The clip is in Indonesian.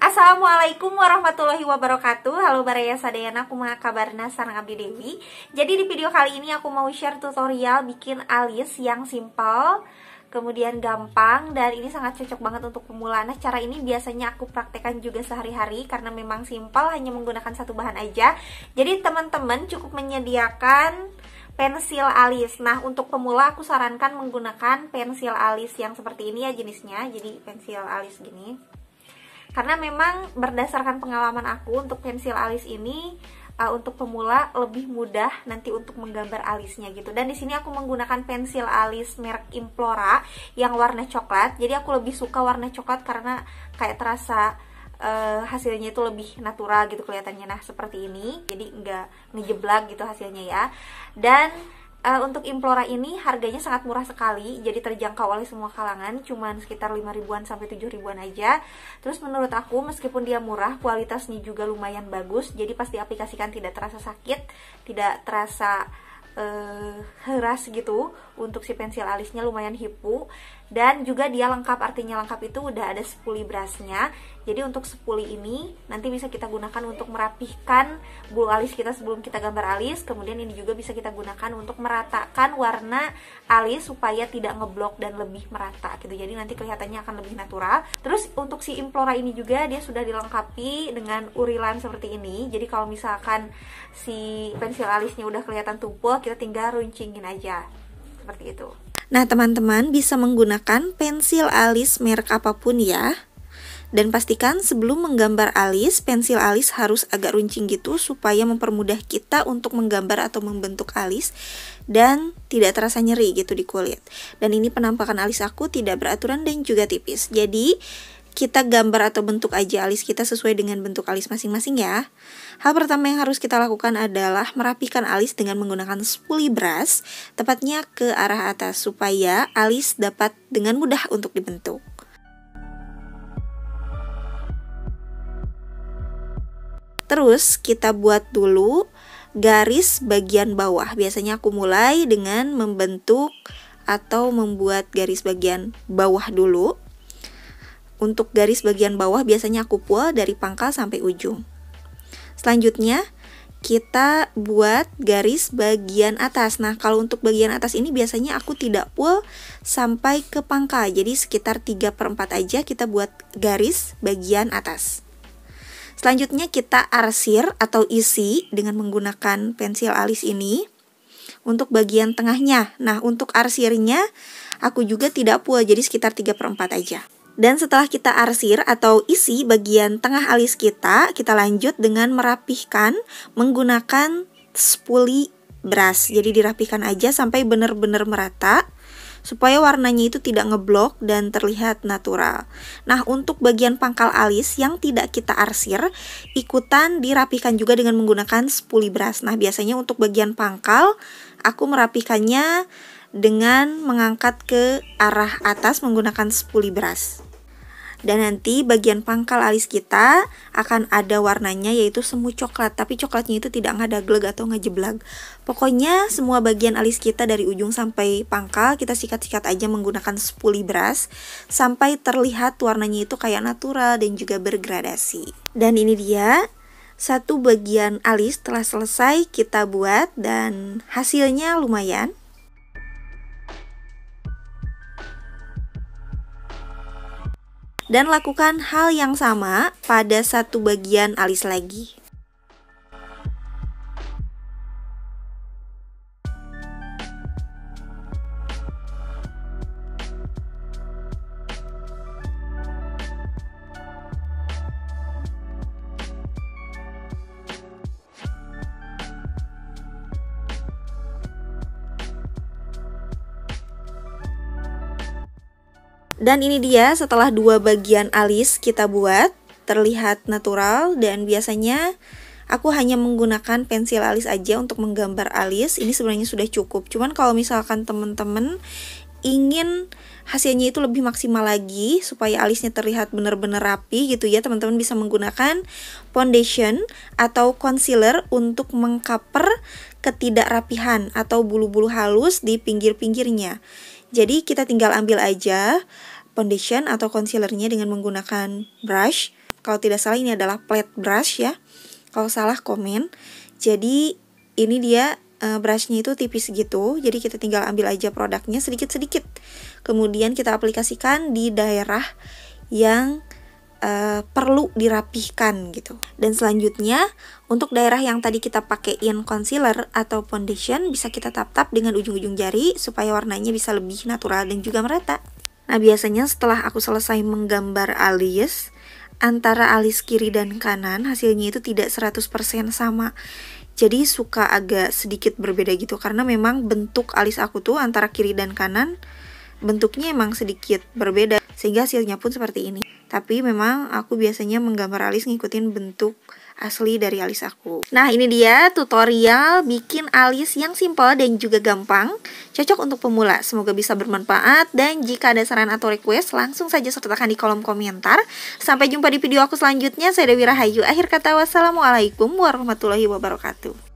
Assalamualaikum warahmatullahi wabarakatuh Halo Baraya Sadayana, aku kabarna Sarang Abdi Dewi Jadi di video kali ini aku mau share tutorial bikin alis yang simple Kemudian gampang dan ini sangat cocok banget untuk pemula Nah cara ini biasanya aku praktekan juga sehari-hari Karena memang simple, hanya menggunakan satu bahan aja Jadi teman-teman cukup menyediakan pensil alis. Nah, untuk pemula aku sarankan menggunakan pensil alis yang seperti ini ya jenisnya. Jadi pensil alis gini karena memang berdasarkan pengalaman aku untuk pensil alis ini uh, untuk pemula lebih mudah nanti untuk menggambar alisnya gitu dan di sini aku menggunakan pensil alis merek Implora yang warna coklat jadi aku lebih suka warna coklat karena kayak terasa uh, hasilnya itu lebih natural gitu kelihatannya nah seperti ini jadi nggak ngejeblak gitu hasilnya ya dan Uh, untuk Implora ini harganya sangat murah sekali, jadi terjangkau oleh semua kalangan, cuman sekitar 5 ribuan sampai 7 ribuan aja. Terus menurut aku meskipun dia murah, kualitasnya juga lumayan bagus, jadi pas diaplikasikan tidak terasa sakit, tidak terasa uh, heras gitu. Untuk si pensil alisnya lumayan hipu dan juga dia lengkap artinya lengkap itu udah ada sepuli brushnya jadi untuk sepuli ini nanti bisa kita gunakan untuk merapihkan bulu alis kita sebelum kita gambar alis kemudian ini juga bisa kita gunakan untuk meratakan warna alis supaya tidak ngeblok dan lebih merata gitu jadi nanti kelihatannya akan lebih natural terus untuk si implora ini juga dia sudah dilengkapi dengan urilan seperti ini jadi kalau misalkan si pensil alisnya udah kelihatan tumpul kita tinggal runcingin aja seperti itu Nah, teman-teman bisa menggunakan pensil alis merek apapun ya. Dan pastikan sebelum menggambar alis, pensil alis harus agak runcing gitu supaya mempermudah kita untuk menggambar atau membentuk alis dan tidak terasa nyeri gitu di kulit. Dan ini penampakan alis aku tidak beraturan dan juga tipis. Jadi, kita gambar atau bentuk aja alis kita sesuai dengan bentuk alis masing-masing ya. Hal pertama yang harus kita lakukan adalah merapikan alis dengan menggunakan spoolie brush, tepatnya ke arah atas supaya alis dapat dengan mudah untuk dibentuk. Terus kita buat dulu garis bagian bawah. Biasanya aku mulai dengan membentuk atau membuat garis bagian bawah dulu untuk garis bagian bawah biasanya aku pul dari pangkal sampai ujung. Selanjutnya, kita buat garis bagian atas. Nah, kalau untuk bagian atas ini biasanya aku tidak pual sampai ke pangkal. Jadi sekitar 3 per 4 aja kita buat garis bagian atas. Selanjutnya kita arsir atau isi dengan menggunakan pensil alis ini untuk bagian tengahnya. Nah, untuk arsirnya aku juga tidak pual, jadi sekitar 3 per 4 aja. Dan setelah kita arsir atau isi bagian tengah alis kita, kita lanjut dengan merapihkan menggunakan spoolie brush. Jadi dirapihkan aja sampai benar-benar merata supaya warnanya itu tidak ngeblok dan terlihat natural. Nah, untuk bagian pangkal alis yang tidak kita arsir, ikutan dirapihkan juga dengan menggunakan spoolie brush. Nah, biasanya untuk bagian pangkal aku merapihkannya dengan mengangkat ke arah atas menggunakan spoolie brush dan nanti bagian pangkal alis kita akan ada warnanya yaitu semu coklat tapi coklatnya itu tidak ada gleg atau ngejeblag pokoknya semua bagian alis kita dari ujung sampai pangkal kita sikat-sikat aja menggunakan spoolie brush sampai terlihat warnanya itu kayak natural dan juga bergradasi dan ini dia satu bagian alis telah selesai kita buat dan hasilnya lumayan dan lakukan hal yang sama pada satu bagian alis lagi. Dan ini dia setelah dua bagian alis kita buat, terlihat natural dan biasanya aku hanya menggunakan pensil alis aja untuk menggambar alis. Ini sebenarnya sudah cukup. Cuman kalau misalkan teman-teman ingin hasilnya itu lebih maksimal lagi supaya alisnya terlihat benar-benar rapi gitu ya, teman-teman bisa menggunakan foundation atau concealer untuk mengcover ketidakrapihan atau bulu-bulu halus di pinggir-pinggirnya. Jadi kita tinggal ambil aja foundation atau concealernya dengan menggunakan brush. Kalau tidak salah ini adalah flat brush ya. Kalau salah komen. Jadi ini dia uh, brushnya itu tipis gitu. Jadi kita tinggal ambil aja produknya sedikit-sedikit. Kemudian kita aplikasikan di daerah yang uh, perlu dirapihkan gitu. Dan selanjutnya untuk daerah yang tadi kita pakaiin concealer atau foundation bisa kita tap-tap dengan ujung-ujung jari supaya warnanya bisa lebih natural dan juga merata. Nah biasanya setelah aku selesai menggambar alis antara alis kiri dan kanan hasilnya itu tidak 100% sama jadi suka agak sedikit berbeda gitu karena memang bentuk alis aku tuh antara kiri dan kanan bentuknya emang sedikit berbeda sehingga hasilnya pun seperti ini tapi memang aku biasanya menggambar alis ngikutin bentuk asli dari alis aku Nah ini dia tutorial bikin alis yang simple dan juga gampang Cocok untuk pemula, semoga bisa bermanfaat Dan jika ada saran atau request langsung saja sertakan di kolom komentar Sampai jumpa di video aku selanjutnya, saya Dewi Rahayu Akhir kata wassalamualaikum warahmatullahi wabarakatuh